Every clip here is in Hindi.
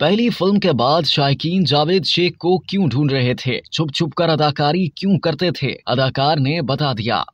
पहली फिल्म के बाद शायकीन जावेद शेख को क्यों ढूंढ रहे थे छुप छुप कर अदाकारी क्यों करते थे अदाकार ने बता दिया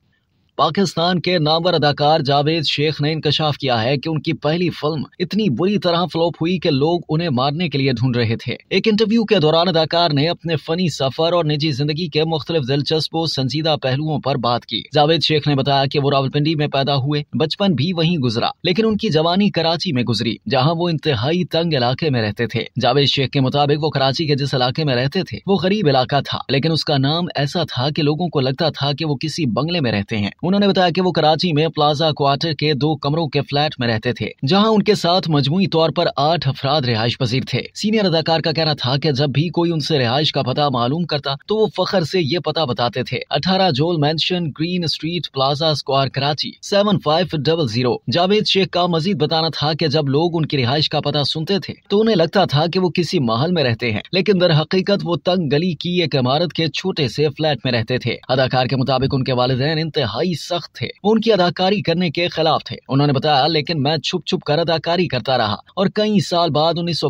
पाकिस्तान के नामवर अदाकार जावेद शेख ने इंकशाफ किया है कि उनकी पहली फिल्म इतनी बुरी तरह फ्लॉप हुई कि लोग उन्हें मारने के लिए ढूंढ रहे थे एक इंटरव्यू के दौरान अदाकार ने अपने फनी सफर और निजी जिंदगी के मुख्तलिफ दिलचस्प संजीदा पहलुओं पर बात की जावेद शेख ने बताया की वो रावलपिंडी में पैदा हुए बचपन भी वही गुजरा लेकिन उनकी जवानी कराची में गुजरी जहाँ वो इंतहाई तंग इलाके में रहते थे जावेद शेख के मुताबिक वो कराची के जिस इलाके में रहते थे वो गरीब इलाका था लेकिन उसका नाम ऐसा था की लोगों को लगता था की वो किसी बंगले में रहते हैं उन्होंने बताया कि वो कराची में प्लाजा क्वार्टर के दो कमरों के फ्लैट में रहते थे जहाँ उनके साथ मजमुई तौर पर आठ अफराद रिहायश पजीर थे सीनियर अदाकार का कहना था की जब भी कोई उनसे रिहायश का पता मालूम करता तो वो फखर ऐसी ये पता बताते थे अठारह जोल mansion green street plaza square Karachi seven five double zero Javed Sheikh का मजीद बताना था की जब लोग उनकी रिहायश का पता सुनते थे तो उन्हें लगता था की वो किसी महल में रहते हैं लेकिन दर हकीकत वो तंग गली की एक इमारत के छोटे से फ्लैट में रहते थे अदाकार के मुताबिक उनके वालदेन इंतहाई ही सख्त थे उनकी अदाकारी करने के खिलाफ थे उन्होंने बताया लेकिन मैं छुप छुप कर अदाकारी करता रहा और कई साल बाद उन्नीस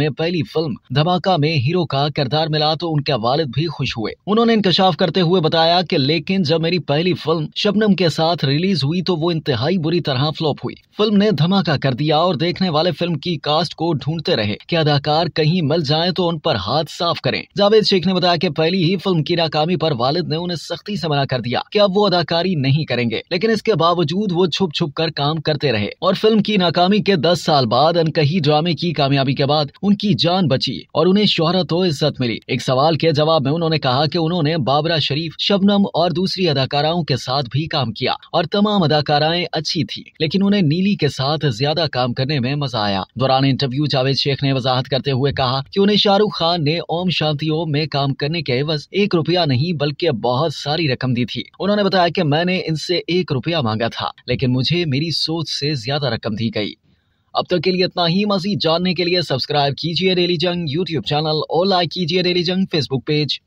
में पहली फिल्म धमाका में हीरो का किरदार मिला तो उनके वालिद भी खुश हुए उन्होंने इंकशाफ करते हुए बताया की लेकिन जब मेरी पहली फिल्म शबनम के साथ रिलीज हुई तो वो इंतहाई बुरी तरह फ्लॉप हुई फिल्म ने धमाका कर दिया और देखने वाले फिल्म की कास्ट को ढूंढते रहे कि अदाकार कहीं मिल जाए तो उन पर हाथ साफ करें जावेद शेख ने बताया कि पहली ही फिल्म की नाकामी पर वालिद ने उन्हें सख्ती से मना कर दिया कि अब वो अदाकारी नहीं करेंगे लेकिन इसके बावजूद वो छुप छुप कर काम करते रहे और फिल्म की नाकामी के दस साल बाद अनकही ड्रामे की कामयाबी के बाद उनकी जान बची और उन्हें शोहरत और इज्जत मिली एक सवाल के जवाब में उन्होंने कहा की उन्होंने बाबरा शरीफ शबनम और दूसरी अदाकाराओं के साथ भी काम किया और तमाम अदाकाराएं अच्छी थी लेकिन उन्हें नीली के साथ ज्यादा काम करने में मजा आया दौरान इंटरव्यू जावेद शेख ने वजाहत करते हुए कहा कि उन्हें शाहरुख खान ने ओम शांति ओम में काम करने के एवज एक रुपया नहीं बल्कि बहुत सारी रकम दी थी उन्होंने बताया कि मैंने मैंने इनसे एक रुपया मांगा था लेकिन मुझे मेरी सोच से ज्यादा रकम दी गई अब तक के लिए इतना ही मजीद जानने के लिए सब्सक्राइब कीजिए डेली जंग यूट्यूब चैनल और लाइक कीजिए डेली जंग फेसबुक पेज